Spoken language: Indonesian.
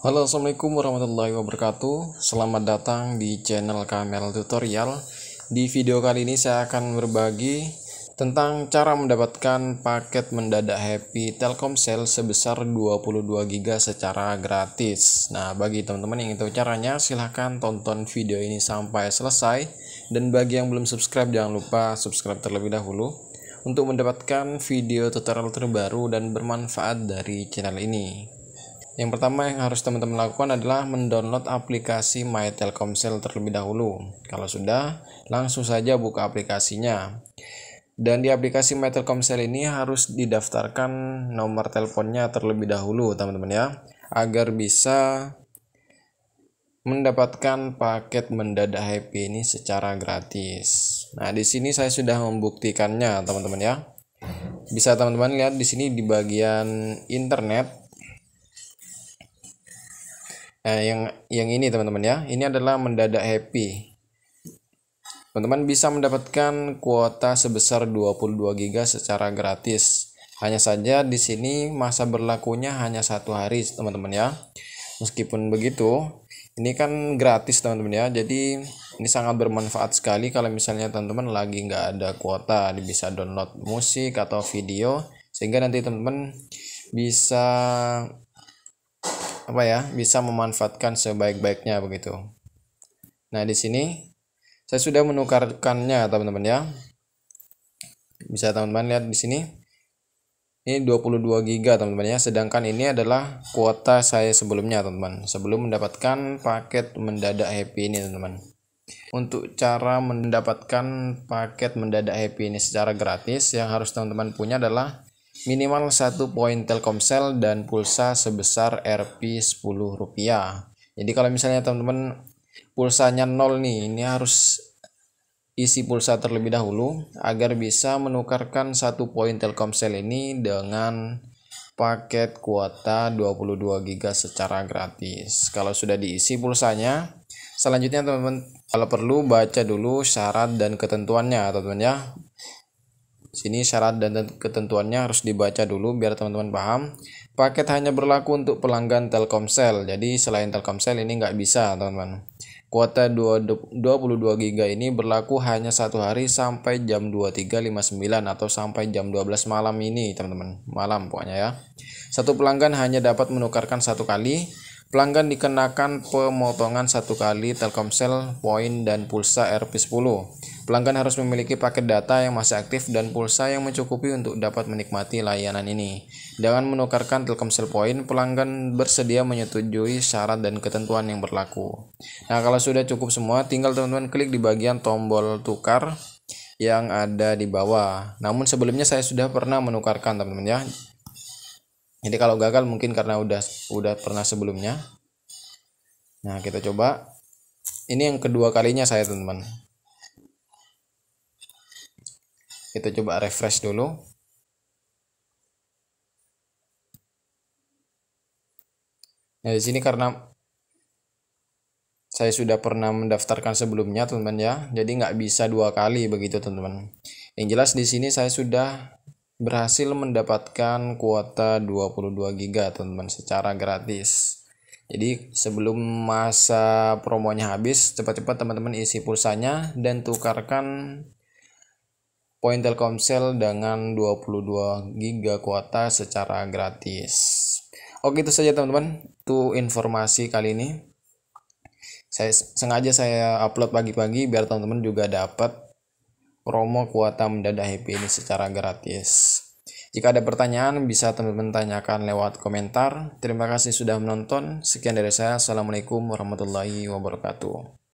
Halo assalamualaikum warahmatullahi wabarakatuh Selamat datang di channel Kamel Tutorial Di video kali ini saya akan berbagi Tentang cara mendapatkan paket mendadak happy Telkomsel sebesar 22GB secara gratis Nah bagi teman-teman yang ingin tahu caranya silahkan tonton video ini sampai selesai Dan bagi yang belum subscribe jangan lupa subscribe terlebih dahulu untuk mendapatkan video tutorial terbaru dan bermanfaat dari channel ini. Yang pertama yang harus teman-teman lakukan adalah mendownload aplikasi My Telkomsel terlebih dahulu. Kalau sudah, langsung saja buka aplikasinya. Dan di aplikasi My Telkomsel ini harus didaftarkan nomor teleponnya terlebih dahulu, teman-teman ya, agar bisa mendapatkan paket mendadak happy ini secara gratis. Nah, di sini saya sudah membuktikannya, teman-teman ya. Bisa teman-teman lihat di sini di bagian internet eh, yang yang ini teman-teman ya ini adalah mendadak happy teman-teman bisa mendapatkan kuota sebesar 22 GB secara gratis hanya saja di sini masa berlakunya hanya satu hari teman-teman ya meskipun begitu ini kan gratis teman-teman ya jadi ini sangat bermanfaat sekali kalau misalnya teman-teman lagi nggak ada kuota bisa download musik atau video sehingga nanti teman-teman bisa apa ya bisa memanfaatkan sebaik-baiknya begitu. Nah di sini saya sudah menukarkannya teman-teman ya. Bisa teman-teman lihat di sini. Ini 22 giga teman-teman ya. Sedangkan ini adalah kuota saya sebelumnya teman-teman. Sebelum mendapatkan paket mendadak happy ini teman-teman. Untuk cara mendapatkan paket mendadak happy ini secara gratis yang harus teman-teman punya adalah minimal satu poin Telkomsel dan pulsa sebesar Rp10. rupiah. Jadi kalau misalnya teman-teman pulsanya nol nih, ini harus isi pulsa terlebih dahulu agar bisa menukarkan satu poin Telkomsel ini dengan paket kuota 22GB secara gratis. Kalau sudah diisi pulsanya, selanjutnya teman-teman kalau perlu baca dulu syarat dan ketentuannya teman-teman ya sini syarat dan ketentuannya harus dibaca dulu biar teman-teman paham. Paket hanya berlaku untuk pelanggan Telkomsel. Jadi selain Telkomsel ini nggak bisa, teman-teman. Kuota 22 giga ini berlaku hanya satu hari sampai jam 23.59 atau sampai jam 12 malam ini, teman-teman. Malam pokoknya ya. Satu pelanggan hanya dapat menukarkan satu kali. Pelanggan dikenakan pemotongan satu kali Telkomsel, poin, dan pulsa RP10. Pelanggan harus memiliki paket data yang masih aktif dan pulsa yang mencukupi untuk dapat menikmati layanan ini. Dengan menukarkan Telkomsel poin, pelanggan bersedia menyetujui syarat dan ketentuan yang berlaku. Nah, kalau sudah cukup semua, tinggal teman-teman klik di bagian tombol tukar yang ada di bawah. Namun sebelumnya saya sudah pernah menukarkan teman-teman ya. Jadi kalau gagal mungkin karena udah udah pernah sebelumnya. Nah, kita coba. Ini yang kedua kalinya saya, teman-teman. Kita coba refresh dulu. Nah, di sini karena saya sudah pernah mendaftarkan sebelumnya, teman-teman ya. Jadi nggak bisa dua kali begitu, teman-teman. Yang jelas di sini saya sudah berhasil mendapatkan kuota 22 GB teman-teman secara gratis. Jadi sebelum masa promonya habis, cepat-cepat teman-teman isi pulsanya dan tukarkan poin Telkomsel dengan 22 GB kuota secara gratis. Oke itu saja teman-teman, itu informasi kali ini. Saya sengaja saya upload pagi-pagi biar teman-teman juga dapat promo kuota mendadak happy ini secara gratis. Jika ada pertanyaan, bisa teman-teman tanyakan lewat komentar. Terima kasih sudah menonton. Sekian dari saya. Assalamualaikum warahmatullahi wabarakatuh.